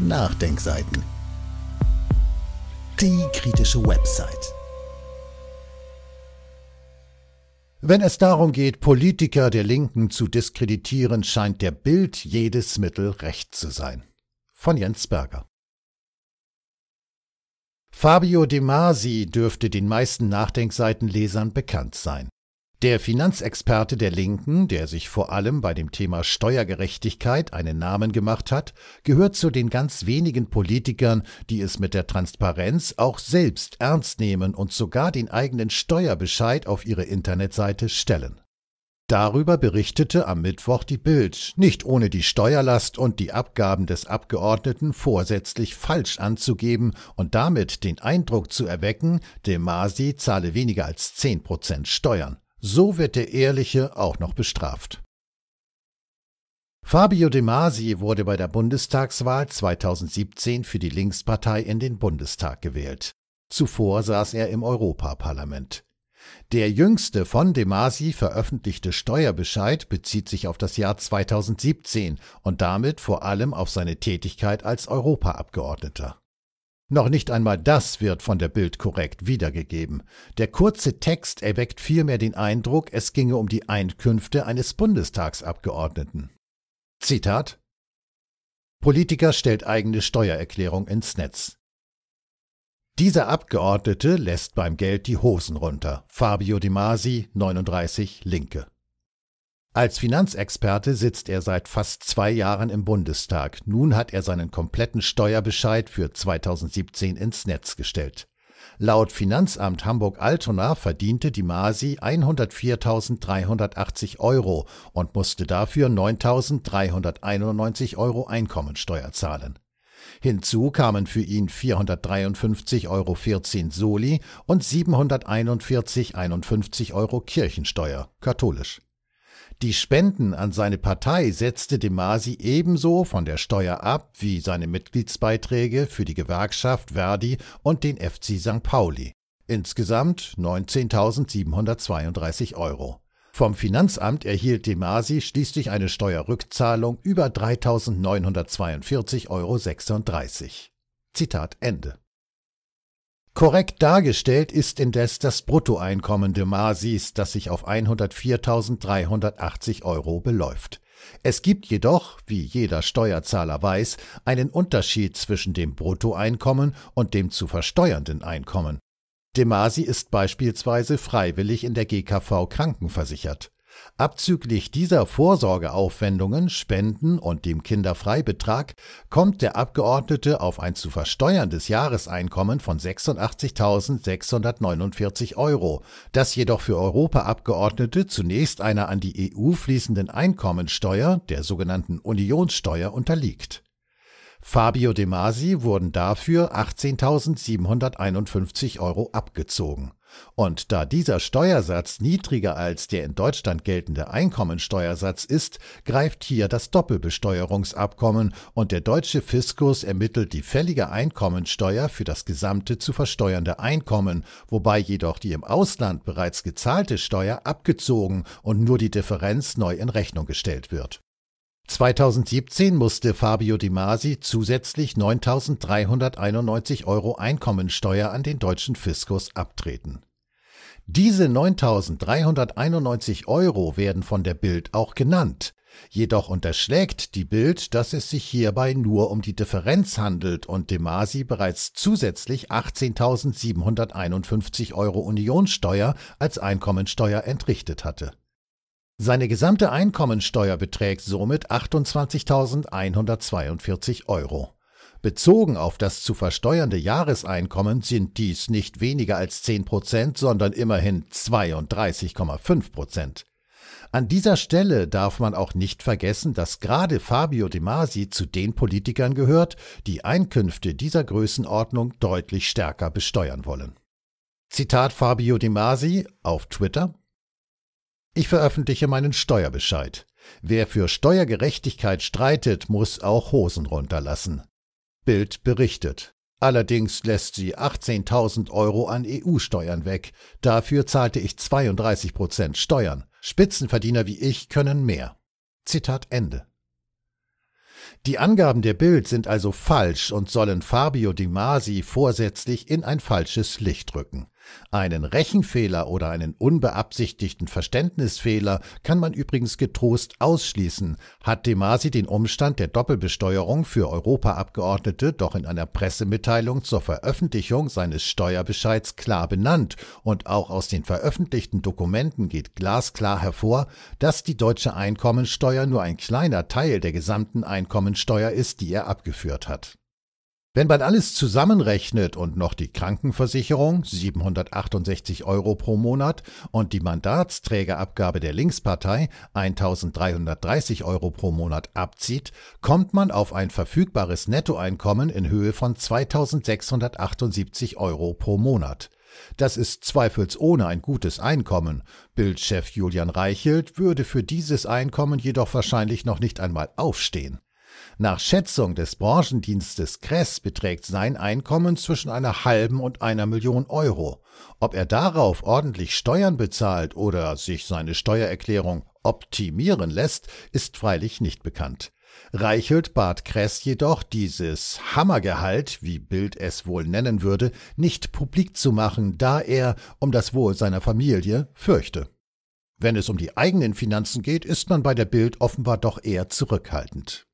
Nachdenkseiten. Die kritische Website. Wenn es darum geht, Politiker der Linken zu diskreditieren, scheint der Bild jedes Mittel recht zu sein. Von Jens Berger. Fabio De Masi dürfte den meisten Nachdenkseitenlesern bekannt sein. Der Finanzexperte der Linken, der sich vor allem bei dem Thema Steuergerechtigkeit einen Namen gemacht hat, gehört zu den ganz wenigen Politikern, die es mit der Transparenz auch selbst ernst nehmen und sogar den eigenen Steuerbescheid auf ihre Internetseite stellen. Darüber berichtete am Mittwoch die Bild, nicht ohne die Steuerlast und die Abgaben des Abgeordneten vorsätzlich falsch anzugeben und damit den Eindruck zu erwecken, De Masi zahle weniger als 10 Prozent Steuern. So wird der Ehrliche auch noch bestraft. Fabio De Masi wurde bei der Bundestagswahl 2017 für die Linkspartei in den Bundestag gewählt. Zuvor saß er im Europaparlament. Der jüngste von De Masi veröffentlichte Steuerbescheid bezieht sich auf das Jahr 2017 und damit vor allem auf seine Tätigkeit als Europaabgeordneter. Noch nicht einmal das wird von der Bild korrekt wiedergegeben. Der kurze Text erweckt vielmehr den Eindruck, es ginge um die Einkünfte eines Bundestagsabgeordneten. Zitat Politiker stellt eigene Steuererklärung ins Netz. Dieser Abgeordnete lässt beim Geld die Hosen runter. Fabio De Masi, 39, Linke. Als Finanzexperte sitzt er seit fast zwei Jahren im Bundestag. Nun hat er seinen kompletten Steuerbescheid für 2017 ins Netz gestellt. Laut Finanzamt Hamburg-Altona verdiente die Masi 104.380 Euro und musste dafür 9.391 Euro Einkommensteuer zahlen. Hinzu kamen für ihn 453,14 Euro Soli und 741,51 Euro Kirchensteuer, katholisch. Die Spenden an seine Partei setzte de Masi ebenso von der Steuer ab wie seine Mitgliedsbeiträge für die Gewerkschaft Verdi und den FC St. Pauli. Insgesamt 19.732 Euro. Vom Finanzamt erhielt de Masi schließlich eine Steuerrückzahlung über 3.942,36 Euro. Zitat Ende. Korrekt dargestellt ist indes das Bruttoeinkommen de Masis, das sich auf 104.380 Euro beläuft. Es gibt jedoch, wie jeder Steuerzahler weiß, einen Unterschied zwischen dem Bruttoeinkommen und dem zu versteuernden Einkommen. De Masi ist beispielsweise freiwillig in der GKV krankenversichert. Abzüglich dieser Vorsorgeaufwendungen, Spenden und dem Kinderfreibetrag kommt der Abgeordnete auf ein zu versteuerndes Jahreseinkommen von 86.649 Euro, das jedoch für Europaabgeordnete zunächst einer an die EU fließenden Einkommensteuer, der sogenannten Unionssteuer, unterliegt Fabio De Masi wurden dafür 18.751 Euro abgezogen. Und da dieser Steuersatz niedriger als der in Deutschland geltende Einkommensteuersatz ist, greift hier das Doppelbesteuerungsabkommen und der deutsche Fiskus ermittelt die fällige Einkommensteuer für das gesamte zu versteuernde Einkommen, wobei jedoch die im Ausland bereits gezahlte Steuer abgezogen und nur die Differenz neu in Rechnung gestellt wird. 2017 musste Fabio Di Masi zusätzlich 9.391 Euro Einkommensteuer an den deutschen Fiskus abtreten. Diese 9.391 Euro werden von der Bild auch genannt. Jedoch unterschlägt die Bild, dass es sich hierbei nur um die Differenz handelt und De Masi bereits zusätzlich 18.751 Euro Unionssteuer als Einkommensteuer entrichtet hatte. Seine gesamte Einkommensteuer beträgt somit 28.142 Euro. Bezogen auf das zu versteuernde Jahreseinkommen sind dies nicht weniger als 10 Prozent, sondern immerhin 32,5 Prozent. An dieser Stelle darf man auch nicht vergessen, dass gerade Fabio De Masi zu den Politikern gehört, die Einkünfte dieser Größenordnung deutlich stärker besteuern wollen. Zitat Fabio De Masi auf Twitter ich veröffentliche meinen Steuerbescheid. Wer für Steuergerechtigkeit streitet, muss auch Hosen runterlassen. Bild berichtet. Allerdings lässt sie 18.000 Euro an EU-Steuern weg. Dafür zahlte ich 32 Prozent Steuern. Spitzenverdiener wie ich können mehr. Zitat Ende. Die Angaben der Bild sind also falsch und sollen Fabio Di Masi vorsätzlich in ein falsches Licht rücken. Einen Rechenfehler oder einen unbeabsichtigten Verständnisfehler kann man übrigens getrost ausschließen, hat De Masi den Umstand der Doppelbesteuerung für Europaabgeordnete doch in einer Pressemitteilung zur Veröffentlichung seines Steuerbescheids klar benannt und auch aus den veröffentlichten Dokumenten geht glasklar hervor, dass die deutsche Einkommensteuer nur ein kleiner Teil der gesamten Einkommensteuer ist, die er abgeführt hat. Wenn man alles zusammenrechnet und noch die Krankenversicherung 768 Euro pro Monat und die Mandatsträgerabgabe der Linkspartei 1330 Euro pro Monat abzieht, kommt man auf ein verfügbares Nettoeinkommen in Höhe von 2678 Euro pro Monat. Das ist zweifelsohne ein gutes Einkommen. Bildchef Julian Reichelt würde für dieses Einkommen jedoch wahrscheinlich noch nicht einmal aufstehen. Nach Schätzung des Branchendienstes Kress beträgt sein Einkommen zwischen einer halben und einer Million Euro. Ob er darauf ordentlich Steuern bezahlt oder sich seine Steuererklärung optimieren lässt, ist freilich nicht bekannt. Reichelt bat Kress jedoch, dieses Hammergehalt, wie Bild es wohl nennen würde, nicht publik zu machen, da er um das Wohl seiner Familie fürchte. Wenn es um die eigenen Finanzen geht, ist man bei der Bild offenbar doch eher zurückhaltend.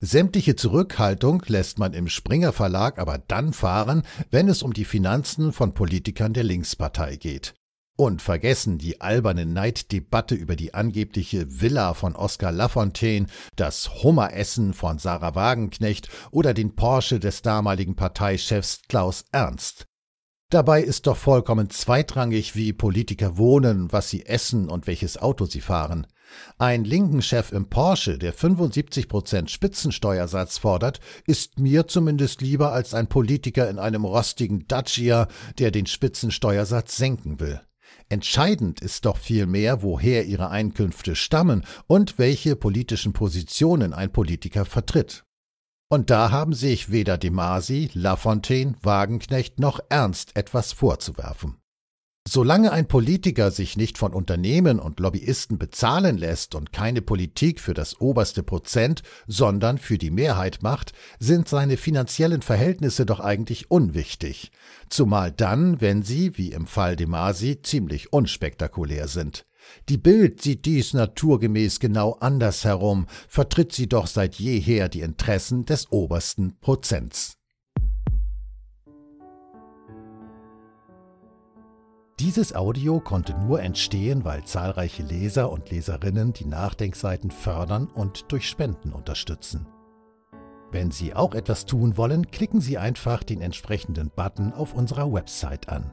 Sämtliche Zurückhaltung lässt man im Springer Verlag aber dann fahren, wenn es um die Finanzen von Politikern der Linkspartei geht. Und vergessen die alberne Neiddebatte über die angebliche Villa von Oskar Lafontaine, das Hummeressen von Sarah Wagenknecht oder den Porsche des damaligen Parteichefs Klaus Ernst. Dabei ist doch vollkommen zweitrangig, wie Politiker wohnen, was sie essen und welches Auto sie fahren. Ein linken Chef im Porsche, der 75% Prozent Spitzensteuersatz fordert, ist mir zumindest lieber als ein Politiker in einem rostigen Dacia, der den Spitzensteuersatz senken will. Entscheidend ist doch vielmehr, woher ihre Einkünfte stammen und welche politischen Positionen ein Politiker vertritt. Und da haben sich weder de Masi, Lafontaine, Wagenknecht noch Ernst etwas vorzuwerfen. Solange ein Politiker sich nicht von Unternehmen und Lobbyisten bezahlen lässt und keine Politik für das oberste Prozent, sondern für die Mehrheit macht, sind seine finanziellen Verhältnisse doch eigentlich unwichtig. Zumal dann, wenn sie, wie im Fall de Masi, ziemlich unspektakulär sind. Die Bild sieht dies naturgemäß genau anders herum, vertritt sie doch seit jeher die Interessen des obersten Prozents. Dieses Audio konnte nur entstehen, weil zahlreiche Leser und Leserinnen die Nachdenkseiten fördern und durch Spenden unterstützen. Wenn Sie auch etwas tun wollen, klicken Sie einfach den entsprechenden Button auf unserer Website an.